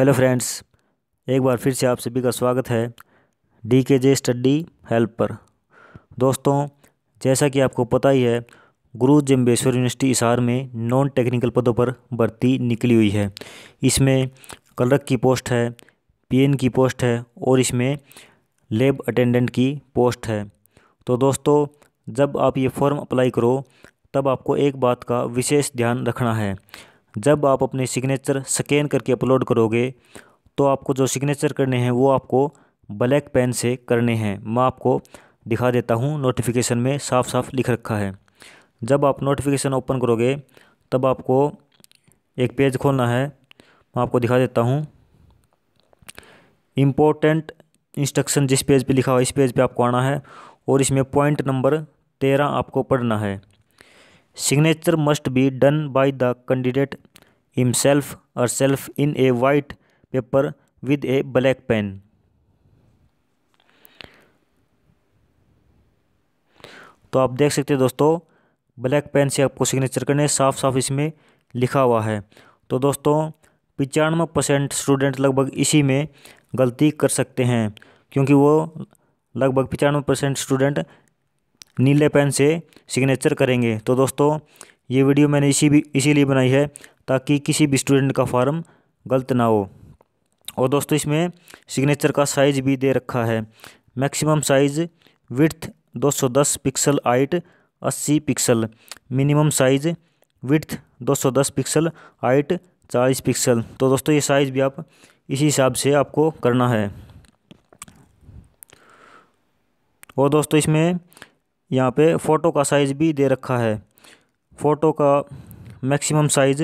Hello friends एक बार फिर से आप सभी का स्वागत है डी के जे स्टडी हेल्प पर दोस्तों जैसा कि आपको पता ही है गुरु जम्बेश्वर यूनिवर्सिटी इसार में नॉन टेक्निकल पदों पर भर्ती निकली हुई है इसमें क्लर्क की पोस्ट है पीएन की पोस्ट है और इसमें लेब अटेंडेंट की पोस्ट है तो दोस्तों जब आप ये फॉर्म अप्लाई करो तब आपको एक बात का विशेष ध्यान रखना है जब आप अपने सिग्नेचर स्कैन करके अपलोड करोगे तो आपको जो सिग्नेचर करने हैं वो आपको ब्लैक पेन से करने हैं मैं आपको दिखा देता हूँ नोटिफिकेशन में साफ साफ लिख रखा है जब आप नोटिफिकेशन ओपन करोगे तब आपको एक पेज खोलना है मैं आपको दिखा देता हूँ इम्पोर्टेंट इंस्ट्रक्शन जिस पेज पे लिखा हुआ इस पेज पे आपको आना है और इसमें पॉइंट नंबर तेरह आपको पढ़ना है signature must be done by the candidate himself or self in a white paper with a black pen. तो आप देख सकते हैं दोस्तों ब्लैक पेन से आपको सिग्नेचर करने साफ साफ इसमें लिखा हुआ है तो दोस्तों पचानवे परसेंट स्टूडेंट लगभग इसी में गलती कर सकते हैं क्योंकि वो लगभग पचानवे परसेंट स्टूडेंट नीले पेन से सिग्नेचर करेंगे तो दोस्तों ये वीडियो मैंने इसी भी इसीलिए बनाई है ताकि किसी भी स्टूडेंट का फॉर्म गलत ना हो और दोस्तों इसमें सिग्नेचर का साइज़ भी दे रखा है maximum size width 210 pixel height 80 pixel minimum size width 210 pixel height 40 pixel तो दोस्तों ये साइज़ भी आप इसी हिसाब से आपको करना है और दोस्तों इसमें यहाँ पे फ़ोटो का साइज़ भी दे रखा है फ़ोटो का maximum size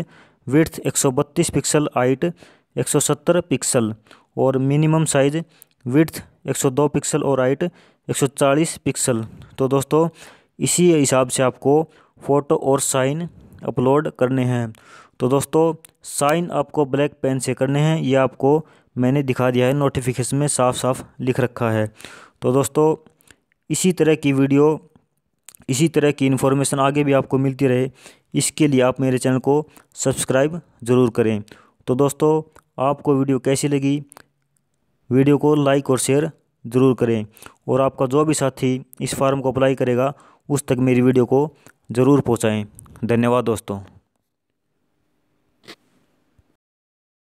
width 132 pixel height 170 pixel और मिनिमम साइज़ विड्थ 102 पिक्सल और हाइट 140 पिक्सल तो दोस्तों इसी हिसाब से आपको फ़ोटो और साइन अपलोड करने हैं तो दोस्तों साइन आपको ब्लैक पेन से करने हैं यह आपको मैंने दिखा दिया है नोटिफिकेशन में साफ साफ लिख रखा है तो दोस्तों इसी तरह की वीडियो इसी तरह की इन्फॉर्मेशन आगे भी आपको मिलती रहे इसके लिए आप मेरे चैनल को सब्सक्राइब ज़रूर करें तो दोस्तों आपको वीडियो कैसी लगी वीडियो को लाइक और शेयर ज़रूर करें और आपका जो भी साथी इस फार्म को अप्लाई करेगा उस तक मेरी वीडियो को ज़रूर पहुँचाएँ धन्यवाद दोस्तों